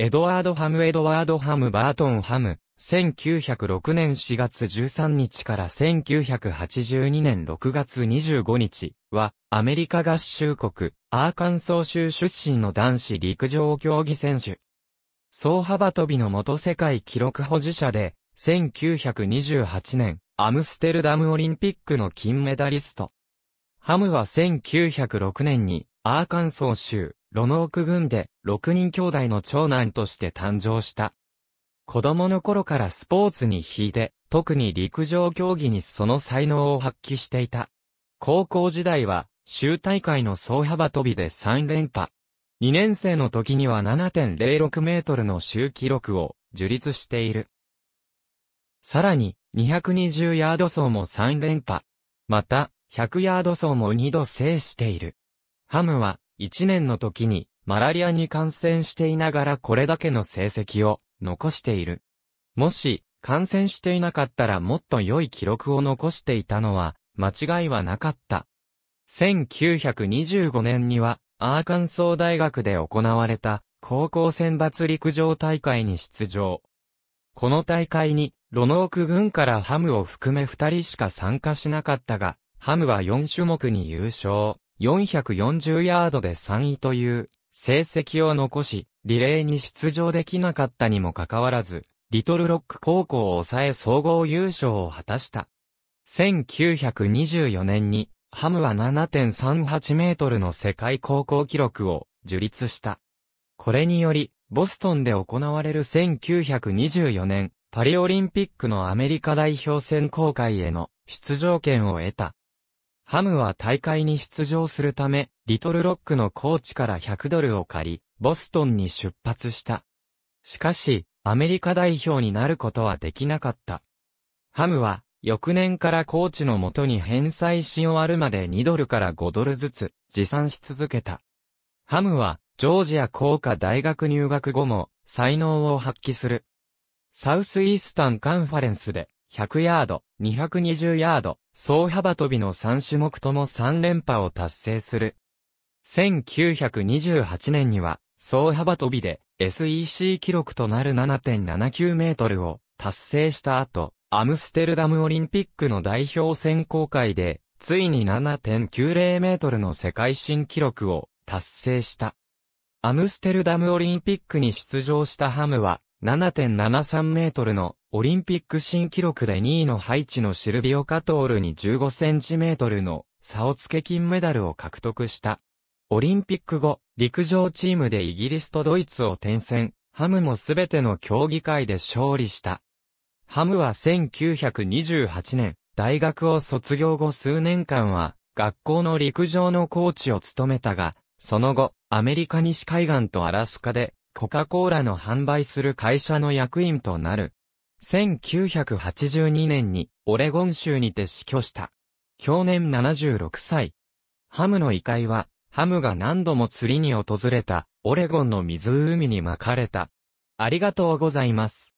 エドワード・ハム・エドワード・ハム・バートン・ハム、1906年4月13日から1982年6月25日は、アメリカ合衆国、アーカンソー州出身の男子陸上競技選手。総幅跳びの元世界記録保持者で、1928年、アムステルダムオリンピックの金メダリスト。ハムは1906年に、アーカンソー州、ロノーク軍で6人兄弟の長男として誕生した。子供の頃からスポーツに秀で、特に陸上競技にその才能を発揮していた。高校時代は、州大会の総幅跳びで3連覇。2年生の時には7.06メートルの州記録を樹立している。さらに、220ヤード走も3連覇。また、100ヤード走も2度制している。ハムは、1年の時にマラリアに感染していながらこれだけの成績を残している。もし感染していなかったらもっと良い記録を残していたのは間違いはなかった。1925年にはアーカンソー大学で行われた高校選抜陸上大会に出場。この大会に、ロノーク軍からハムを含め2人しか参加しなかったが、ハムは4種目に優勝。440ヤードで3位という成績を残し、リレーに出場できなかったにもかかわらず、リトルロック高校を抑え総合優勝を果たした。1924年に、ハムは7.38メートルの世界高校記録を樹立した。これにより、ボストンで行われる1924年、パリオリンピックのアメリカ代表選考会への出場権を得た。ハムは大会に出場するため、リトルロックのコーチから100ドルを借り、ボストンに出発した。しかし、アメリカ代表になることはできなかった。ハムは、翌年からコーチの元に返済し終わるまで2ドルから5ドルずつ持参し続けた。ハムは、ジョージア工科大学入学後も、才能を発揮する。サウスイースタンカンファレンスで100ヤード、220ヤード、総幅跳びの3種目とも3連覇を達成する。1928年には、総幅跳びで SEC 記録となる7.79メートルを達成した後、アムステルダムオリンピックの代表選考会で、ついに7.90メートルの世界新記録を達成した。アムステルダムオリンピックに出場したハムは、7.73メートルのオリンピック新記録で2位のハイチのシルビオ・カトールに15センチメートルの差をつけ金メダルを獲得した。オリンピック後、陸上チームでイギリスとドイツを転戦、ハムもすべての競技会で勝利した。ハムは1928年、大学を卒業後数年間は、学校の陸上のコーチを務めたが、その後、アメリカ西海岸とアラスカで、コカ・コーラの販売する会社の役員となる。1982年にオレゴン州にて死去した。去年76歳。ハムの遺体は、ハムが何度も釣りに訪れた、オレゴンの湖に巻かれた。ありがとうございます。